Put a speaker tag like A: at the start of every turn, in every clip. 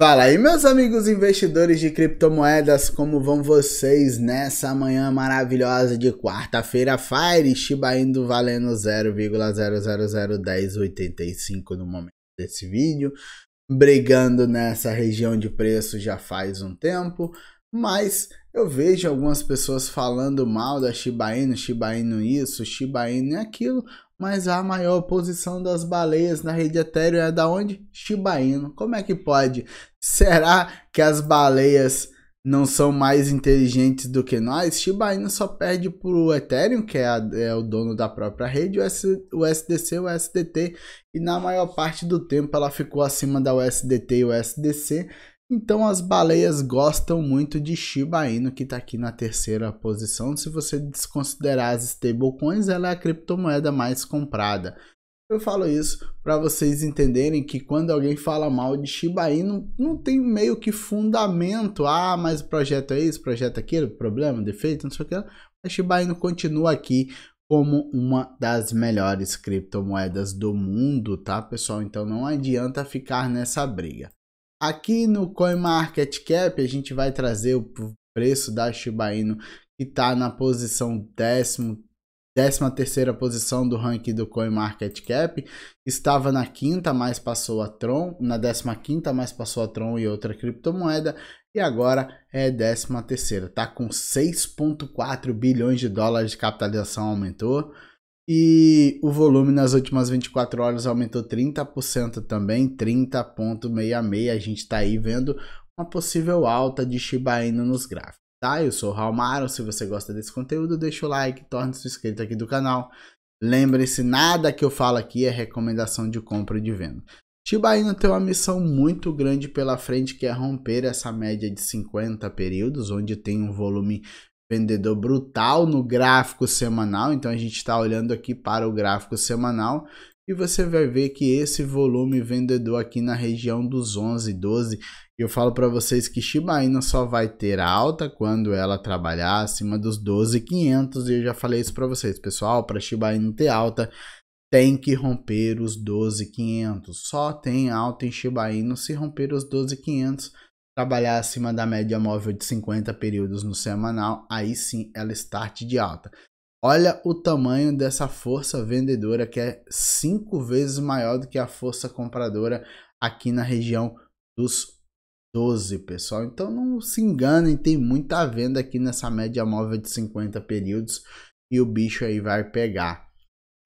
A: Fala aí, meus amigos investidores de criptomoedas, como vão vocês nessa manhã maravilhosa de quarta-feira? Fire Shiba Indo valendo 0,0001085 no momento desse vídeo, brigando nessa região de preço já faz um tempo, mas eu vejo algumas pessoas falando mal da Shiba Inu, Shiba Inu isso, Shiba Inu é aquilo, mas a maior posição das baleias na rede Ethereum é da onde? Shiba Inu. Como é que pode? Será que as baleias não são mais inteligentes do que nós? Shiba Inu só perde para o Ethereum, que é, a, é, o dono da própria rede, o, S, o SDC, o SDT, e na maior parte do tempo ela ficou acima da USDT e o SDC, então as baleias gostam muito de Shiba Inu, que está aqui na terceira posição. Se você desconsiderar as stablecoins, ela é a criptomoeda mais comprada. Eu falo isso para vocês entenderem que quando alguém fala mal de Shiba Inu, não tem meio que fundamento. Ah, mas o projeto é isso, projeto é aquilo, problema, defeito, não sei o que. A Shiba Inu continua aqui como uma das melhores criptomoedas do mundo, tá, pessoal? Então não adianta ficar nessa briga. Aqui no CoinMarketCap a gente vai trazer o preço da Shiba Inu que está na posição décimo, décima terceira posição do ranking do CoinMarketCap. Estava na quinta, mas passou a Tron, na décima quinta, mas passou a Tron e outra criptomoeda. E agora é décima terceira, está com 6,4 bilhões de dólares de capitalização, aumentou. E o volume nas últimas 24 horas aumentou 30% também, 30.66. A gente está aí vendo uma possível alta de Shiba Inu nos gráficos, tá? Eu sou o Raul se você gosta desse conteúdo, deixa o like, torne-se inscrito aqui do canal. Lembre-se, nada que eu falo aqui é recomendação de compra e de venda. Shiba Inu tem uma missão muito grande pela frente, que é romper essa média de 50 períodos, onde tem um volume vendedor brutal no gráfico semanal. Então a gente está olhando aqui para o gráfico semanal e você vai ver que esse volume vendedor aqui na região dos 11, 12. Eu falo para vocês que Shiba Inu só vai ter alta quando ela trabalhar acima dos 12,500 e eu já falei isso para vocês, pessoal. Para Shiba Inu ter alta, tem que romper os 12,500. Só tem alta em Shiba Inu se romper os 12,500 trabalhar acima da média móvel de 50 períodos no semanal, aí sim ela start de alta. Olha o tamanho dessa força vendedora que é cinco vezes maior do que a força compradora aqui na região dos 12, pessoal. Então não se enganem, tem muita venda aqui nessa média móvel de 50 períodos e o bicho aí vai pegar.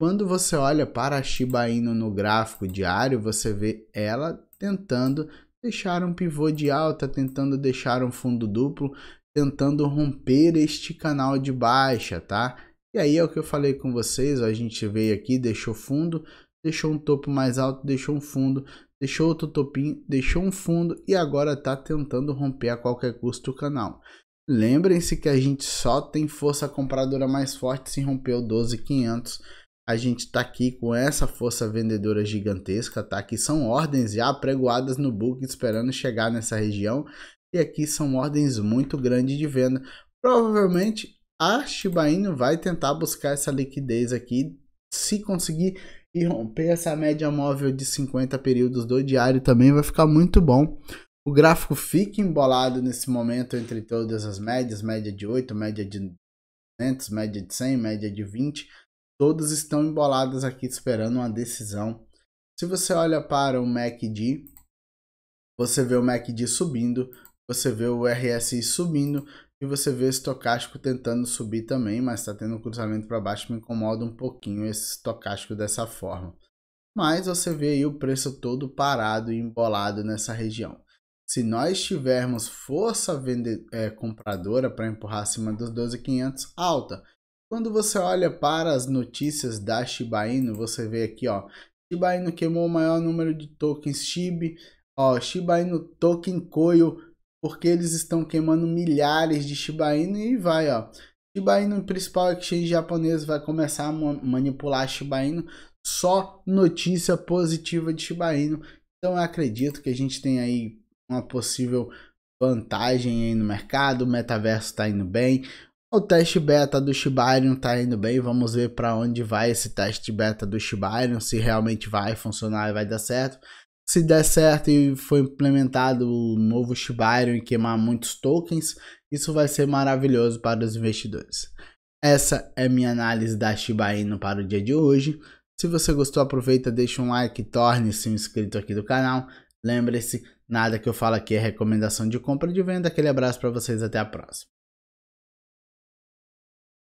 A: Quando você olha para a Shiba Inu no gráfico diário, você vê ela tentando deixar um pivô de alta, tentando deixar um fundo duplo, tentando romper este canal de baixa, tá? E aí é o que eu falei com vocês, ó, a gente veio aqui, deixou fundo, deixou um topo mais alto, deixou um fundo, deixou outro topinho, deixou um fundo e agora tá tentando romper a qualquer custo o canal. Lembrem-se que a gente só tem força compradora mais forte se rompeu 12500 a gente está aqui com essa força vendedora gigantesca, tá? Aqui são ordens já pregoadas no book esperando chegar nessa região e aqui são ordens muito grandes de venda. Provavelmente a Shiba Inu vai tentar buscar essa liquidez aqui, se conseguir e romper essa média móvel de 50 períodos do diário também vai ficar muito bom. O gráfico fica embolado nesse momento entre todas as médias, média de 8, média de 200, média de 100, média de 20, Todas estão emboladas aqui esperando uma decisão. Se você olha para o MACD, você vê o MACD subindo, você vê o RSI subindo e você vê o estocástico tentando subir também, mas está tendo um cruzamento para baixo, me incomoda um pouquinho esse estocástico dessa forma. Mas você vê aí o preço todo parado e embolado nessa região. Se nós tivermos força vende, é, compradora para empurrar acima dos 12.500, alta. Quando você olha para as notícias da Shiba Inu, você vê aqui, ó, Shiba Inu queimou o maior número de tokens SHIB, ó, Shiba Inu Token Coil, porque eles estão queimando milhares de Shiba Inu e vai, ó. Shiba Inu, principal exchange japonês, vai começar a manipular Shiba Inu, só notícia positiva de Shiba Inu. Então eu acredito que a gente tem aí uma possível vantagem aí no mercado, o metaverso está indo bem, o teste beta do Shibarium tá indo bem, vamos ver para onde vai esse teste beta do Shibarium, se realmente vai funcionar e vai dar certo. Se der certo e foi implementado o novo Shibarium e queimar muitos tokens, isso vai ser maravilhoso para os investidores. Essa é minha análise da Shiba Inu para o dia de hoje. Se você gostou, aproveita, deixa um like, torne-se um inscrito aqui do canal. Lembre-se, nada que eu falo aqui é recomendação de compra e de venda. Aquele abraço para vocês, até a próxima.